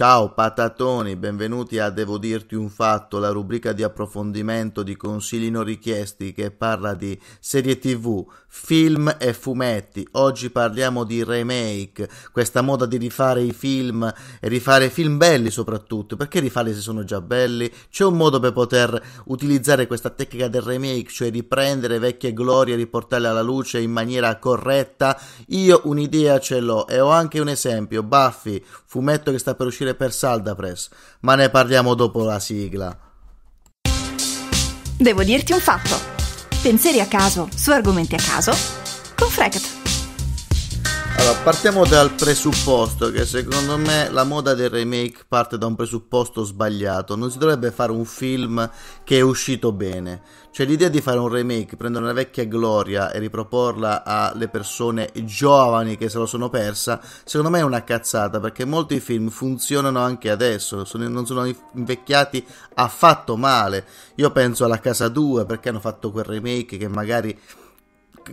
Ciao patatoni, benvenuti a Devo dirti un fatto, la rubrica di approfondimento di consigli non richiesti che parla di serie tv, film e fumetti. Oggi parliamo di remake, questa moda di rifare i film e rifare film belli soprattutto. Perché rifarli se sono già belli? C'è un modo per poter utilizzare questa tecnica del remake, cioè riprendere vecchie glorie e riportarle alla luce in maniera corretta? Io un'idea ce l'ho e ho anche un esempio, Buffy, fumetto che sta per uscire per Saldapress, ma ne parliamo dopo la sigla. Devo dirti un fatto. Pensieri a caso su argomenti a caso con Fregat. Allora, partiamo dal presupposto che secondo me la moda del remake parte da un presupposto sbagliato. Non si dovrebbe fare un film che è uscito bene. Cioè l'idea di fare un remake, prendere una vecchia gloria e riproporla alle persone giovani che se lo sono persa, secondo me è una cazzata perché molti film funzionano anche adesso, sono, non sono invecchiati affatto male. Io penso alla Casa 2 perché hanno fatto quel remake che magari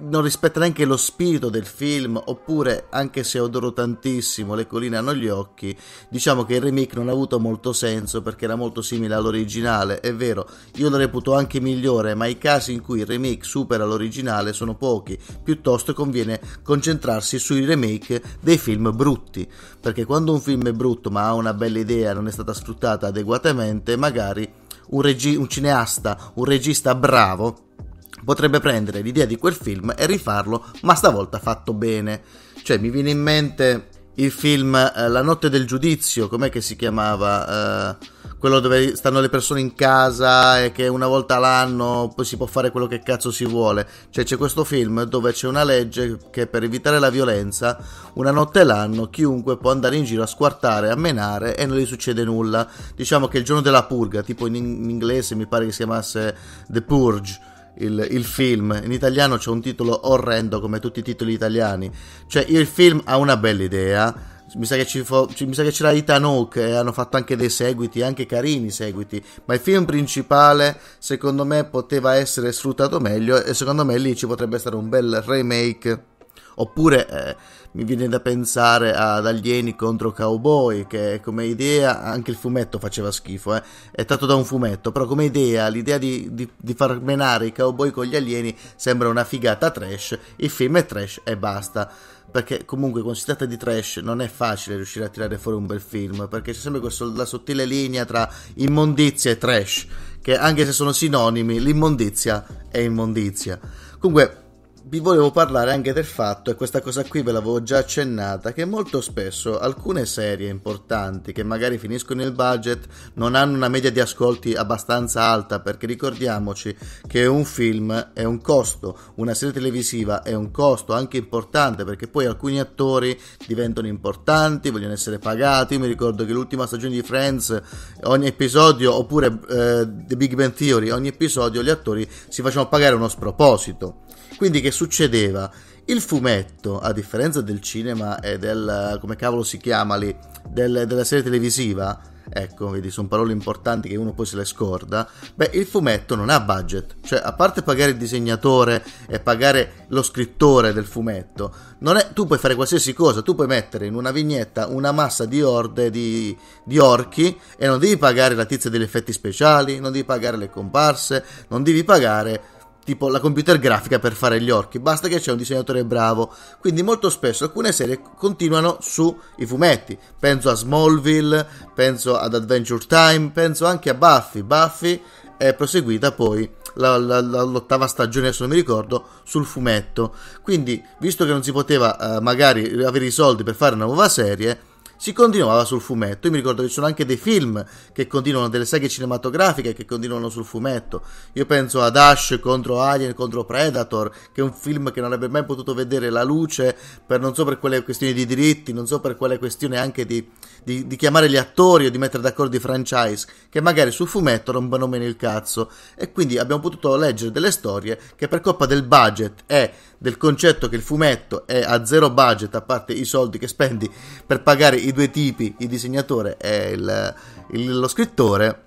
non rispetta neanche lo spirito del film, oppure anche se odoro tantissimo, le colline hanno gli occhi, diciamo che il remake non ha avuto molto senso perché era molto simile all'originale, è vero, io lo reputo anche migliore, ma i casi in cui il remake supera l'originale sono pochi, piuttosto conviene concentrarsi sui remake dei film brutti, perché quando un film è brutto ma ha una bella idea e non è stata sfruttata adeguatamente, magari un, regi- un cineasta, un regista bravo potrebbe prendere l'idea di quel film e rifarlo, ma stavolta fatto bene. Cioè, mi viene in mente il film eh, La notte del giudizio, com'è che si chiamava? Eh, quello dove stanno le persone in casa e che una volta l'anno poi si può fare quello che cazzo si vuole. Cioè c'è questo film dove c'è una legge che per evitare la violenza, una notte l'anno chiunque può andare in giro a squartare, a menare e non gli succede nulla. Diciamo che il giorno della purga, tipo in, in inglese mi pare che si chiamasse The Purge il, il, film. In italiano c'è un titolo orrendo come tutti i titoli italiani. Cioè, il film ha una bella idea. Mi sa, che ci fo, mi sa che c'era Ethan Hawke e eh, hanno fatto anche dei seguiti, anche carini seguiti, ma il film principale secondo me poteva essere sfruttato meglio e secondo me lì ci potrebbe essere un bel remake oppure eh, mi viene da pensare ad Alieni contro Cowboy, che come idea, anche il fumetto faceva schifo, eh? è tratto da un fumetto, però come idea, l'idea di, di, di, far menare i cowboy con gli alieni sembra una figata trash, il film è trash e basta. Perché comunque quando si tratta di trash non è facile riuscire a tirare fuori un bel film, perché c'è sempre questo, la sottile linea tra immondizia e trash, che anche se sono sinonimi, l'immondizia è immondizia. Comunque vi volevo parlare anche del fatto, e questa cosa qui ve l'avevo già accennata, che molto spesso alcune serie importanti che magari finiscono il budget non hanno una media di ascolti abbastanza alta, perché ricordiamoci che un film è un costo, una serie televisiva è un costo anche importante, perché poi alcuni attori diventano importanti, vogliono essere pagati. mi ricordo che l'ultima stagione di Friends, ogni episodio, oppure eh, The Big Bang Theory, ogni episodio gli attori si facevano pagare uno sproposito. Quindi che succedeva? Il fumetto, a differenza del cinema e del, come cavolo si chiama lì, del, della serie televisiva, ecco, vedi, sono parole importanti che uno poi se le scorda, beh, il fumetto non ha budget, cioè a parte pagare il disegnatore e pagare lo scrittore del fumetto, è, tu puoi fare qualsiasi cosa, tu puoi mettere in una vignetta una massa di orde di, di, orchi e non devi pagare la tizia degli effetti speciali, non devi pagare le comparse, non devi pagare tipo la computer grafica per fare gli orchi, basta che c'è un disegnatore bravo. Quindi molto spesso alcune serie continuano sui fumetti. Penso a Smallville, penso ad Adventure Time, penso anche a Buffy. Buffy è proseguita poi la, la, la, l'ottava stagione, adesso non mi ricordo, sul fumetto. Quindi, visto che non si poteva eh, magari avere i soldi per fare una nuova serie, si continuava sul fumetto. Io mi ricordo che ci sono anche dei film che continuano, delle saghe cinematografiche che continuano sul fumetto. Io penso ad Ash contro Alien contro Predator, che è un film che non avrebbe mai potuto vedere la luce, per, non so per quelle questioni di diritti, non so per quelle questioni anche di, di, di chiamare gli attori o di mettere d'accordo i franchise, che magari sul fumetto rompono meno il cazzo. E quindi abbiamo potuto leggere delle storie che per colpa del budget e del concetto che il fumetto è a zero budget, a parte i soldi che spendi per pagare i due tipi, il disegnatore e il, il, lo scrittore,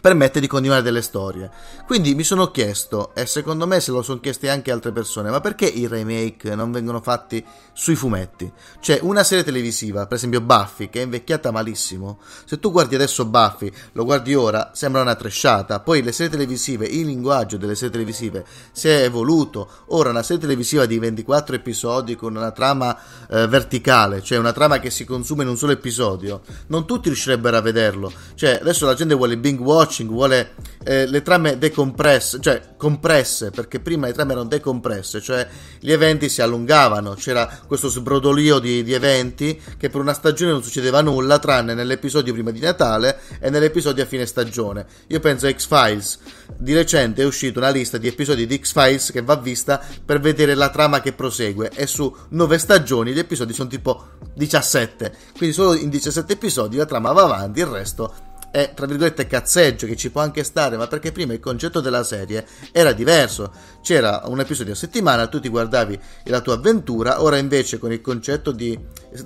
permette di continuare delle storie. Quindi mi sono chiesto, e secondo me se lo sono chiesti anche altre persone, ma perché i remake non vengono fatti sui fumetti? Cioè, una serie televisiva, per esempio Buffy, che è invecchiata malissimo, se tu guardi adesso Buffy, lo guardi ora, sembra una tresciata. Poi le serie televisive, il linguaggio delle serie televisive si è evoluto. Ora una serie televisiva di 24 episodi con una trama eh, verticale, cioè una trama che si consuma in un solo episodio, non tutti riuscirebbero a vederlo. Cioè, adesso la gente vuole Bing Watch Notching vuole eh, le trame decompresse, cioè compresse, perché prima le trame erano decompresse, cioè gli eventi si allungavano, c'era questo sbrodolio di, di eventi che per una stagione non succedeva nulla, tranne nell'episodio prima di Natale e nell'episodio a fine stagione. Io penso a X-Files, di recente è uscita una lista di episodi di X-Files che va vista per vedere la trama che prosegue e su nove stagioni gli episodi sono tipo 17, quindi solo in 17 episodi la trama va avanti, il resto è tra virgolette cazzeggio che ci può anche stare, ma perché prima il concetto della serie era diverso. C'era un episodio a settimana, tu ti guardavi la tua avventura, ora invece con il concetto di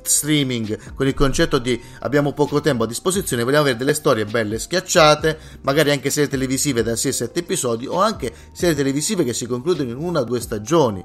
streaming, con il concetto di abbiamo poco tempo a disposizione, vogliamo avere delle storie belle schiacciate, magari anche serie televisive da 6-7 episodi o anche serie televisive che si concludono in una o due stagioni.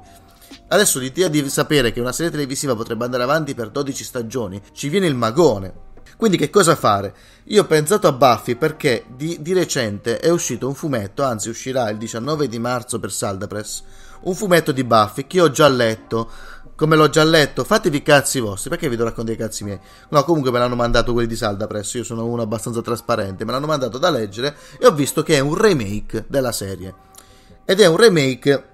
Adesso l'idea di sapere che una serie televisiva potrebbe andare avanti per 12 stagioni ci viene il magone. Quindi che cosa fare? Io ho pensato a Buffy perché di, di recente è uscito un fumetto, anzi uscirà il 19 di marzo per Saldapress, un fumetto di Buffy che ho già letto, come l'ho già letto, fatevi i cazzi vostri, perché vi do raccontare i cazzi miei? No, comunque me l'hanno mandato quelli di Salda io sono uno abbastanza trasparente, me l'hanno mandato da leggere e ho visto che è un remake della serie. Ed è un remake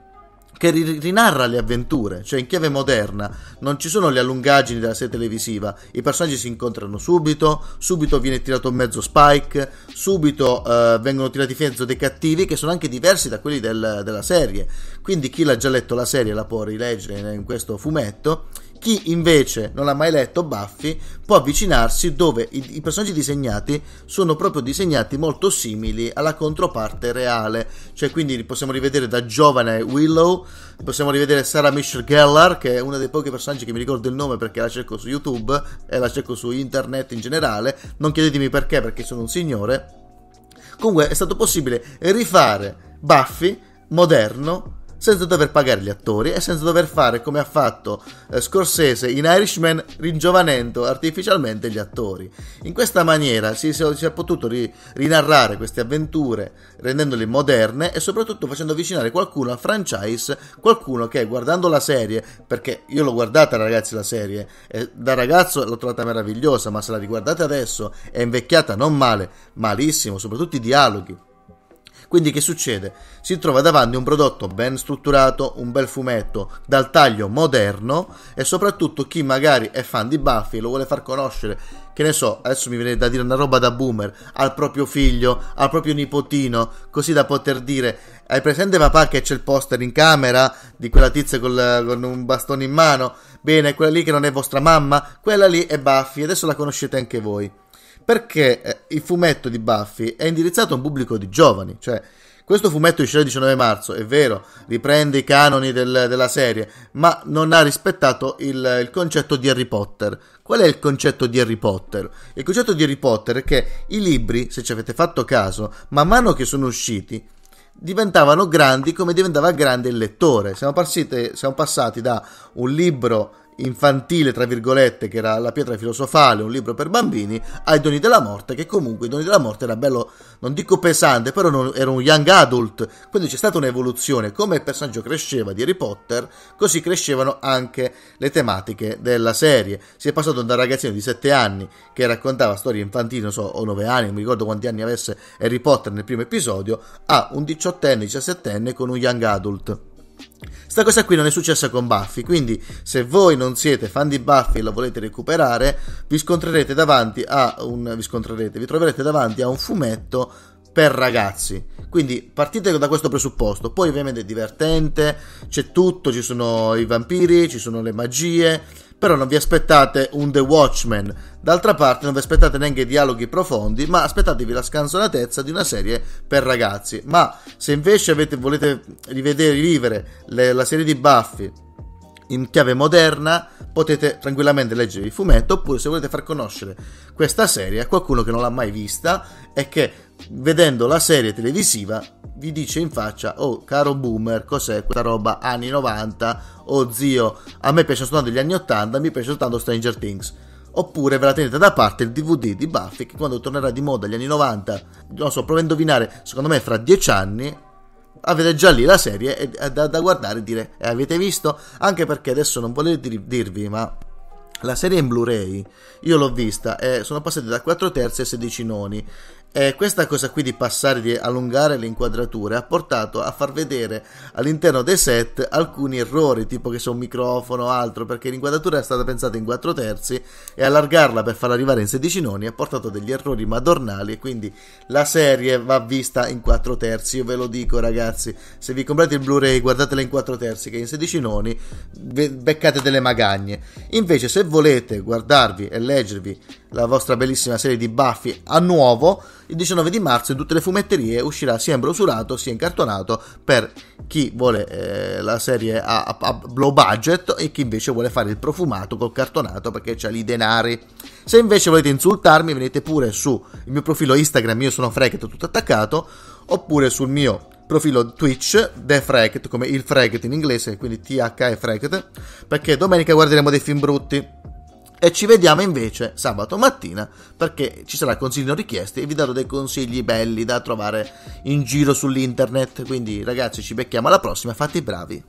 che rinarra le avventure, cioè in chiave moderna non ci sono le allungaggini della serie televisiva, i personaggi si incontrano subito, subito viene tirato in mezzo Spike, subito eh, vengono tirati in mezzo dei cattivi che sono anche diversi da quelli del, della serie, quindi chi l'ha già letto la serie la può rileggere in questo fumetto chi invece non ha mai letto Buffy può avvicinarsi dove i, i personaggi disegnati sono proprio disegnati molto simili alla controparte reale. Cioè, quindi possiamo rivedere da giovane Willow, possiamo rivedere Sarah Michelle Gellar, che è uno dei pochi personaggi che mi ricordo il nome perché la cerco su YouTube e la cerco su internet in generale. Non chiedetemi perché, perché sono un signore. Comunque è stato possibile rifare Buffy moderno senza dover pagare gli attori e senza dover fare come ha fatto eh, Scorsese in Irishman ringiovanendo artificialmente gli attori. In questa maniera si, si è potuto ri, rinarrare queste avventure rendendole moderne e soprattutto facendo avvicinare qualcuno al franchise, qualcuno che guardando la serie, perché io l'ho guardata ragazzi la serie, e da ragazzo l'ho trovata meravigliosa, ma se la riguardate adesso è invecchiata non male, malissimo, soprattutto i dialoghi quindi che succede? Si trova davanti un prodotto ben strutturato, un bel fumetto dal taglio moderno e soprattutto chi magari è fan di Buffy e lo vuole far conoscere, che ne so, adesso mi viene da dire una roba da boomer, al proprio figlio, al proprio nipotino, così da poter dire hai presente papà che c'è il poster in camera di quella tizia col, con un bastone in mano? Bene, quella lì che non è vostra mamma, quella lì è Buffy, adesso la conoscete anche voi perché eh, il fumetto di Buffy è indirizzato a un pubblico di giovani, cioè questo fumetto uscirà il 19 marzo, è vero, riprende i canoni del, della serie, ma non ha rispettato il, il, concetto di Harry Potter. Qual è il concetto di Harry Potter? Il concetto di Harry Potter è che i libri, se ci avete fatto caso, man mano che sono usciti, diventavano grandi come diventava grande il lettore. Siamo, passite, siamo passati da un libro infantile, tra virgolette, che era La pietra filosofale, un libro per bambini, ai Doni della Morte, che comunque i Doni della Morte era bello, non dico pesante, però non, era un young adult, quindi c'è stata un'evoluzione, come il personaggio cresceva di Harry Potter, così crescevano anche le tematiche della serie. Si è passato da un ragazzino di 7 anni che raccontava storie infantili, non so, o 9 anni, non mi ricordo quanti anni avesse Harry Potter nel primo episodio, a un 18enne, 17enne con un young adult. Sta cosa qui non è successa con Buffy, quindi se voi non siete fan di Buffy e la volete recuperare, vi scontrerete davanti a un vi scontrerete, vi troverete davanti a un fumetto per ragazzi. Quindi partite da questo presupposto, poi ovviamente è divertente, c'è tutto, ci sono i vampiri, ci sono le magie, però non vi aspettate un The Watchmen. D'altra parte non vi aspettate neanche dialoghi profondi, ma aspettatevi la scanzonatezza di una serie per ragazzi. Ma se invece avete, volete rivedere, rivivere le, la serie di Buffy in chiave moderna, potete tranquillamente leggere il fumetto, oppure se volete far conoscere questa serie a qualcuno che non l'ha mai vista e che vedendo la serie televisiva vi dice in faccia oh caro boomer cos'è questa roba anni 90 oh zio a me piace soltanto gli anni 80 mi piace soltanto Stranger Things oppure ve la tenete da parte il DVD di Buffy che quando tornerà di moda agli anni 90 non so provo a indovinare secondo me fra 10 anni avete già lì la serie da, da guardare e dire e eh, avete visto anche perché adesso non volevo dirvi ma la serie in Blu-ray io l'ho vista e eh, sono passate da 4 terzi a 16 noni e questa cosa qui di passare, di allungare le inquadrature, ha portato a far vedere all'interno dei set alcuni errori, tipo che c'è un microfono o altro, perché l'inquadratura è stata pensata in 4 terzi e allargarla per farla arrivare in 16 noni ha portato degli errori madornali e quindi la serie va vista in 4 terzi, io ve lo dico ragazzi, se vi comprate il Blu-ray guardatela in 4 terzi che in 16 noni beccate delle magagne. Invece se volete guardarvi e leggervi la vostra bellissima serie di Buffy a nuovo, il 19 di marzo in tutte le fumetterie uscirà sia in brosurato sia in cartonato per chi vuole eh, la serie a, a, a, low budget e chi invece vuole fare il profumato col cartonato perché c'ha lì denari. Se invece volete insultarmi venite pure sul mio profilo Instagram, io sono Frecket tutto attaccato, oppure sul mio profilo Twitch, The Fracket, come il Fracket in inglese, quindi T-H-E Fracket, perché domenica guarderemo dei film brutti e ci vediamo invece sabato mattina perché ci sarà consiglio richiesti e vi darò dei consigli belli da trovare in giro sull'internet. Quindi ragazzi ci becchiamo alla prossima, fate i bravi.